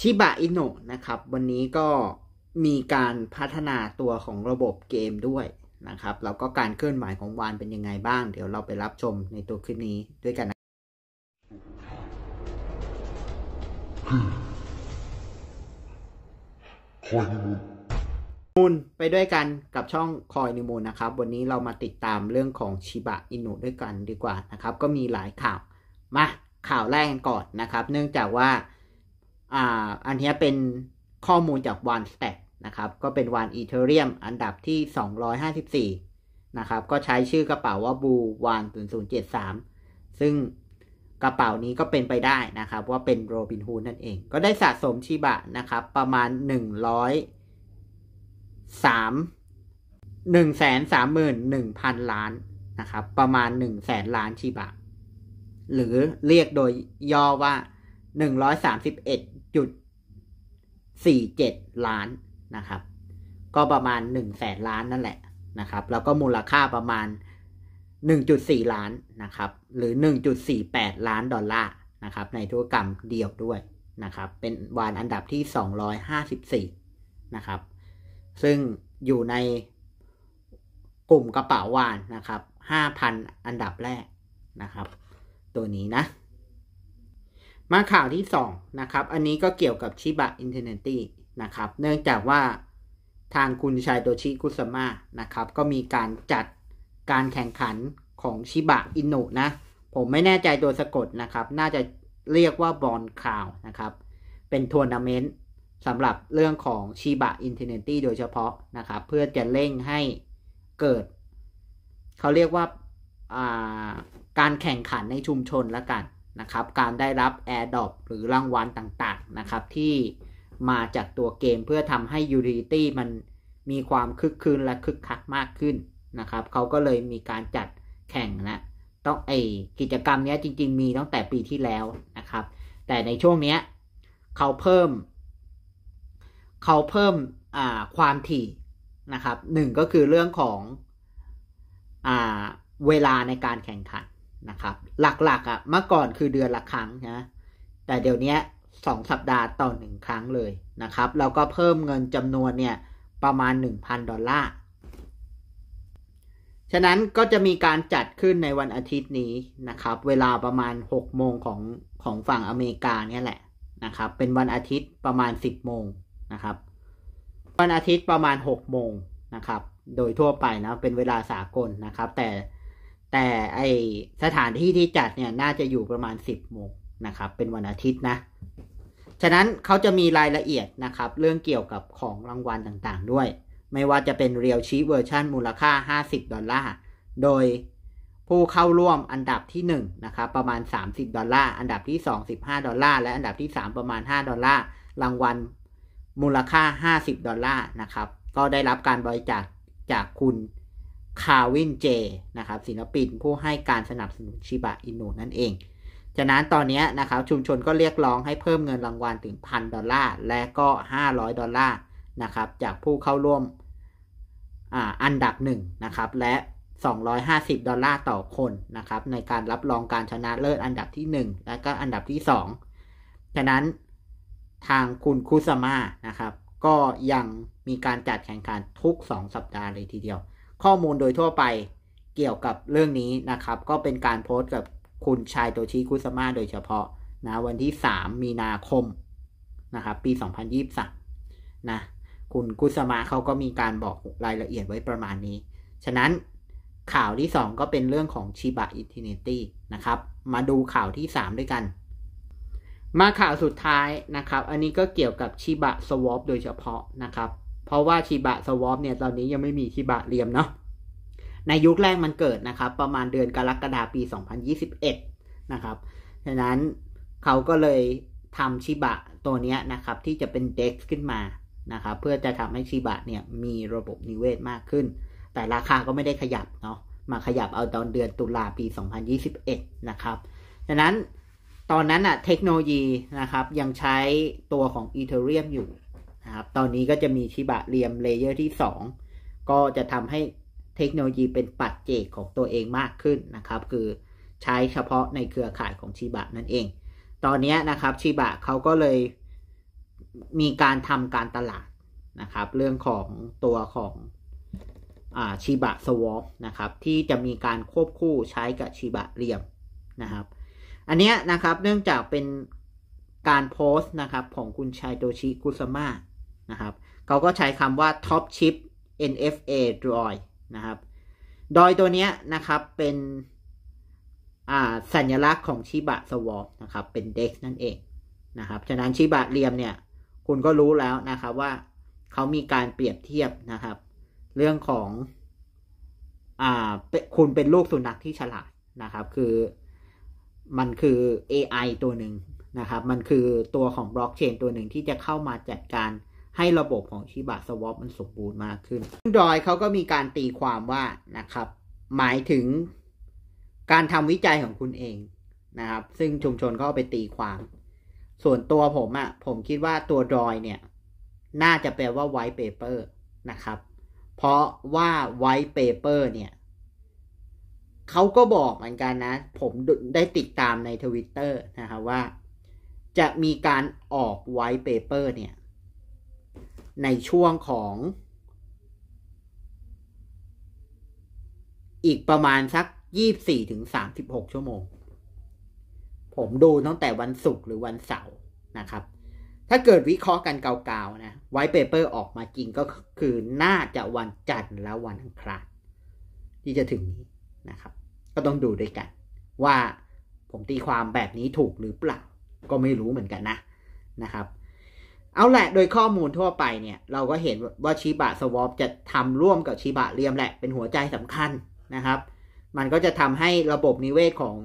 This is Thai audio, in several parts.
ชิบะอิโนะนะครับ วันนี้ก็มีการพัฒนาตัวของระบบเกมด้วยนะครับ แล้วก็การเคลื่อนไหวของวานเป็นยังไงบ้าง เดี๋ยวเราไปรับชมในตัวคลิปนี้ด้วยกันนะคอยมูลมูลไปด้วยกันกับช่องคอยนิมูลนะครับวันนี้เรามาติดตามเรื่องของชิบะอินุด้วยกันดีกว่านะครับ ก็มีหลายข่าวมาข่าวแรกกันก่อนนะครับ เนื่องจากว่าออันนี้เป็นข้อมูลจากวานสแต็กนะครับ ก็เป็นวานอีเทอริยมอันดับที่ 254 นะครับ ก็ใช้ชื่อกระเป๋าว่าบูวาน0073 ซึ่งกระเป๋านี้ก็เป็นไปได้นะครับว่าเป็นโรบินฮูดนั่นเอง ก็ได้สะสมชิบะนะครับประมาณ 103 131,000 ล้านนะครับ ประมาณ 1 0 0 0 0 ล้านชิบะ หรือเรียกโดยย่อว่าหนึ่งร้อยสามสิบเอ็ดจุดสี่เจ็ดล้านนะครับ ก็ประมาณหนึ่งแสนล้านนั่นแหละนะครับ แล้วก็มูลค่าประมาณหนึ่งจุดสี่ล้านนะครับ หรือหนึ่งจุดสี่แปดล้านดอลลาร์นะครับ ในธุรกรรมเดียวด้วยนะครับ เป็นวานอันดับที่สองร้อยห้าสิบสี่นะครับซึ่งอยู่ในกลุ่มกระเป๋าวานนะครับห้าพันอันดับแรกนะครับ ตัวนี้นะมาข่าวที่2นะครับ อันนี้ก็เกี่ยวกับชิบะอินเทอร์เนตี้นะครับ เนื่องจากว่าทางคุณชายโตชิคุสมานะครับ ก็มีการจัดการแข่งขันของชิบะอินุนะ ผมไม่แน่ใจตัวสะกดนะครับ น่าจะเรียกว่าบอลข่าวนะครับ เป็นทัวร์นาเมนต์สำหรับเรื่องของชิบะอินเทอร์เนตี้โดยเฉพาะนะครับ เพื่อจะเร่งให้เกิด เขาเรียกว่าาการแข่งขันในชุมชนละกันนะครับการได้รับ AirDrop หรือรางวัลต่างๆนะครับที่มาจากตัวเกมเพื่อทำให้ยู i ิตี้มันมีความคึกคืนและคึกคักมากขึ้นนะครับเขาก็เลยมีการจัดแข่งนะต้องไอกิจกรรมนี้จริงๆมีตั้งแต่ปีที่แล้วนะครับแต่ในช่วงนี้เขาเพิ่ม เขาเพิ่มความถี่นะครับหนึ่งก็คือเรื่องของอเวลาในการแข่งขันนะครับหลักๆอะ่ะเมื่อก่อนคือเดือนละครั้งนะแต่เดี๋ยวนี้สองสัปดาห์ต่อหนึ่งครั้งเลยนะครับแล้วก็เพิ่มเงินจำนวนเนี่ยประมาณ 1,000ดอลลาร์ฉะนั้นก็จะมีการจัดขึ้นในวันอาทิตย์นี้นะครับเวลาประมาณ 6 โมงของของฝั่งอเมริกาเนี่ยแหละนะครับเป็นวันอาทิตย์ประมาณ 10 โมงนะครับวันอาทิตย์ประมาณ 6 โมงนะครับโดยทั่วไปนะเป็นเวลาสากลนะครับแต่แต่ไอสถานที่ที่จัดเนี่ยน่าจะอยู่ประมาณสิบโมงนะครับเป็นวันอาทิตย์นะฉะนั้นเขาจะมีรายละเอียดนะครับ เรื่องเกี่ยวกับของรางวัลต่างๆด้วย ไม่ว่าจะเป็นเรียวชีเวอร์ชันมูลค่า 50ดอลลาร์โดยผู้เข้าร่วมอันดับที่1นะครับประมาณ 30ดอลลาร์อันดับที่2 15ดอลลาร์และอันดับที่ 3 ประมาณ5ดอลลาร์รางวัลมูลค่า 50ดอลลาร์นะครับก็ได้รับการบริจาคจากคุณคาวินเจนะครับศิลปินผู้ให้การสนับสนุนชิบะ อินุนั่นเองจากนั้นตอนนี้นะครับชุมชนก็เรียกร้องให้เพิ่มเงินรางวัลถึงพันดอลลาร์ และก็ 500 ดอลลาร์นะครับจากผู้เข้าร่วมออันดับหนึ่งนะครับ และ 250 ดอลลาร์ต่อคนนะครับในการรับรองการชนะเลิศอันดับที่ 1 และก็อันดับที่ 2 ฉะนั้นทางคุณคุซามานะครับก็ยังมีการจัดแข่งขันทุก 2 สัปดาห์เลยทีเดียวข้อมูลโดยทั่วไปเกี่ยวกับเรื่องนี้นะครับ ก็เป็นการโพสต์กับคุณชายโตชิคุซามะโดยเฉพาะนะวันที่ 3 มีนาคมนะครับ ปี 2023นะคุณกุสมะเขาก็มีการบอกรายละเอียดไว้ประมาณนี้ ฉะนั้นข่าวที่ 2 ก็เป็นเรื่องของชิบะอินทินตี้นะครับ มาดูข่าวที่ 3 ด้วยกัน มาข่าวสุดท้ายนะครับ อันนี้ก็เกี่ยวกับชิบะสวอปโดยเฉพาะนะครับเพราะว่าชิบะสวอปเนี่ยตอนนี้ยังไม่มีชิบะเรียมเนาะในยุคแรกมันเกิดนะครับ ประมาณเดือนกรกฎาคมปี 2021 นะครับฉะนั้นเขาก็เลยทำชิบะตัวนี้นะครับ ที่จะเป็นเด็กขึ้นมานะครับ เพื่อจะทำให้ชิบะเนี่ยมีระบบนิเวศมากขึ้น แต่ราคาก็ไม่ได้ขยับเนาะมาขยับเอาตอนเดือนตุลาปี 2021 นะครับฉะนั้นตอนนั้นอะเทคโนโลยีนะครับ ยังใช้ตัวของอีเทเรียมอยู่นะครับตอนนี้ก็จะมีชิบะเรียมเลเยอร์ที่ 2 ก็จะทำให้เทคโนโลยีเป็นปัจเจกของตัวเองมากขึ้นนะครับ คือใช้เฉพาะในเครือข่ายของชิบะนั่นเอง ตอนนี้นะครับชิบะเขาก็เลยมีการทำการตลาดนะครับ เรื่องของตัวของชิบะสวอปนะครับ ที่จะมีการควบคู่ใช้กับชิบะเรียมนะครับ อันนี้นะครับเนื่องจากเป็นการโพสต์นะครับ ของคุณชายโตชิคุซามะนะครับ เขาก็ใช้คำว่า Top Chip NFA Droid นะครับดอยตัวนี้นะครับเป็นสัญลักษณ์ของชิบะสวอปนะครับ เป็นเด็กนั่นเองนะครับ ฉะนั้น ชิบะเรียมเนี่ย คุณก็รู้แล้วนะครับว่า เขามีการเปรียบเทียบนะครับ เรื่องของอคุณเป็นลูกสุนัขที่ฉลาดนะครับ คือมันคือ AI ตัวหนึ่งนะครับ มันคือตัวของบล็อกเชนตัวหนึ่งที่จะเข้ามาจัดการให้ระบบของชิบะสวอปมันสมบูรณ์มากขึ้น ดอยเขาก็มีการตีความว่านะครับ หมายถึงการทำวิจัยของคุณเองนะครับ ซึ่งชุมชนก็ไปตีความ ส่วนตัวผมอะ่ะ ผมคิดว่าตัวดอยเนี่ย น่าจะแปลว่าไวท์เปเปอร์นะครับ เพราะว่าไวท์เปเปอร์เนี่ย เขาก็บอกเหมือนกันนะ ผมได้ติดตามในทวิตเตอร์นะครับว่า จะมีการออกไวท์เปเปอร์เนี่ยในช่วงของอีกประมาณสักยี่บสี่ถึงสามสิบหกชั่วโมง ผมดูตั้งแต่วันศุกร์หรือวันเสาร์นะครับ ถ้าเกิดวิเคราะห์กันเก่าๆนะ ไวท์เปเปอร์ออกมาจริงก็คือน่าจะวันจันทร์และวันอังคารที่จะถึงนี้นะครับ ก็ต้องดูด้วยกัน ว่าผมตีความแบบนี้ถูกหรือเปล่า ก็ไม่รู้เหมือนกันนะนะครับเอาแหละ โดยข้อมูลทั่วไปเนี่ย เราก็เห็นว่าชิบะสวอปจะทำร่วมกับชิบะเรียมแหละเป็นหัวใจสำคัญนะครับ มันก็จะทำให้ระบบนิเวศของ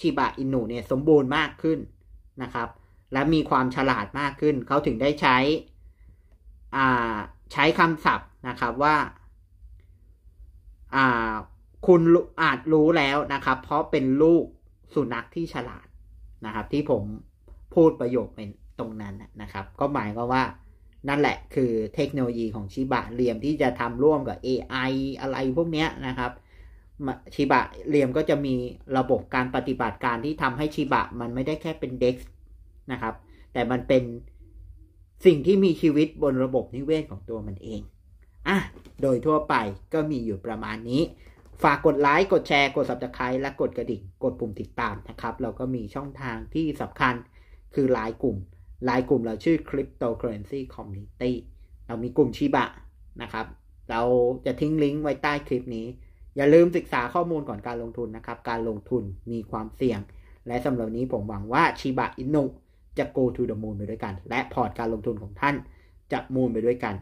ชิบะอินุเนี่ยสมบูรณ์มากขึ้นนะครับ และมีความฉลาดมากขึ้น เขาถึงได้ใช้ใช้คำศัพท์นะครับว่าคุณอาจรู้แล้วนะครับ เพราะเป็นลูกสุนัขที่ฉลาดนะครับที่ผมพูดประโยคเป็นตรงนั้นนะครับ ก็หมายความว่า นั่นแหละคือเทคโนโลยีของชิบะเรียมที่จะทำร่วมกับ AI อะไรพวกนี้นะครับชิบะเรียมก็จะมีระบบการปฏิบัติการที่ทำให้ชิบะมันไม่ได้แค่เป็นเด็กนะครับ แต่มันเป็นสิ่งที่มีชีวิตบนระบบนิเวศของตัวมันเอง อ่ะ โดยทั่วไปก็มีอยู่ประมาณนี้ ฝากกดไลค์ กดแชร์ กด subscribe และกดกระดิ่ง กดปุ่มติดตามนะครับ เราก็มีช่องทางที่สำคัญคือหลายกลุ่มลายกลุ่มเราชื่อ Cryptocurrency Community เรามีกลุ่มชีบะนะครับ เราจะทิ้งลิงก์ไว้ใต้คลิปนี้ อย่าลืมศึกษาข้อมูลก่อนการลงทุนนะครับ การลงทุนมีความเสี่ยง และสำหรับนี้ผมหวังว่าชีบะอินุจะ go to the moon ไปด้วยกัน และพอร์ตการลงทุนของท่านจะมูนไปด้วยกัน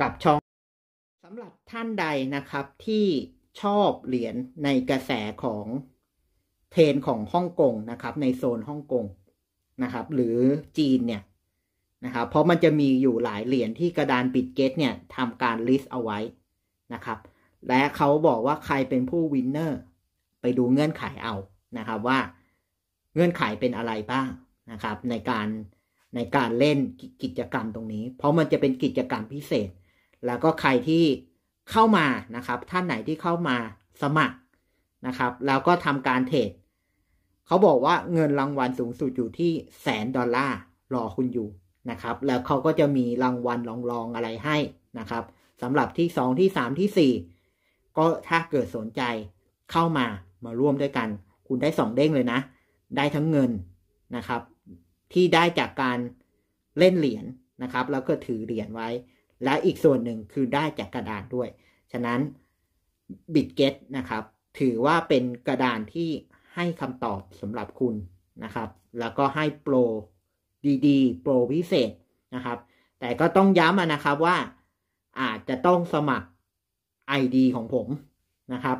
กับช่อง สำหรับท่านใดนะครับ ที่ชอบเหรียญในกระแสของเทรนของฮ่องกงนะครับ ในโซนฮ่องกงนะครับหรือจีนเนี่ยนะครับ เพราะมันจะมีอยู่หลายเหรียญที่กระดานบิตเกตเนี่ยทำการลิสต์เอาไว้นะครับ และเขาบอกว่าใครเป็นผู้วินเนอร์ไปดูเงื่อนไขเอานะครับ ว่าเงื่อนไขเป็นอะไรบ้างนะครับ ในการในการเล่นกิจกรรมตรงนี้ เพราะมันจะเป็นกิจกรรมพิเศษ แล้วก็ใครที่เข้ามานะครับ ท่านไหนที่เข้ามาสมัครนะครับ แล้วก็ทำการเทรดเขาบอกว่าเงินรางวัลสูงสุดอยู่ที่แสนดอลลาร์รอคุณอยู่นะครับ แล้วเขาก็จะมีรางวัลรองๆอะไรให้นะครับสำหรับที่สองที่สามที่สี่ก็ถ้าเกิดสนใจเข้ามามาร่วมด้วยกัน คุณได้สองเด้งเลยนะ ได้ทั้งเงินนะครับ ที่ได้จากการเล่นเหรียญนนะครับ แล้วก็ถือเหรียญไว้ และอีกส่วนหนึ่งคือได้จากกระดาษด้วย ฉะนั้นบิตเกตนะครับถือว่าเป็นกระดานที่ให้คำตอบสำหรับคุณนะครับ แล้วก็ให้โปรดีๆโปรพิเศษนะครับ แต่ก็ต้องย้ำนะครับว่าอาจจะต้องสมัคร ID ของผมนะครับ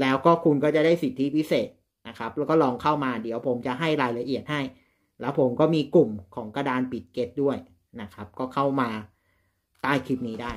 แล้วก็คุณก็จะได้สิทธิพิเศษนะครับ แล้วก็ลองเข้ามา เดี๋ยวผมจะให้รายละเอียดให้ แล้วผมก็มีกลุ่มของกระดานปิดเกตด้วยนะครับ ก็เข้ามาใต้คลิปนี้ได้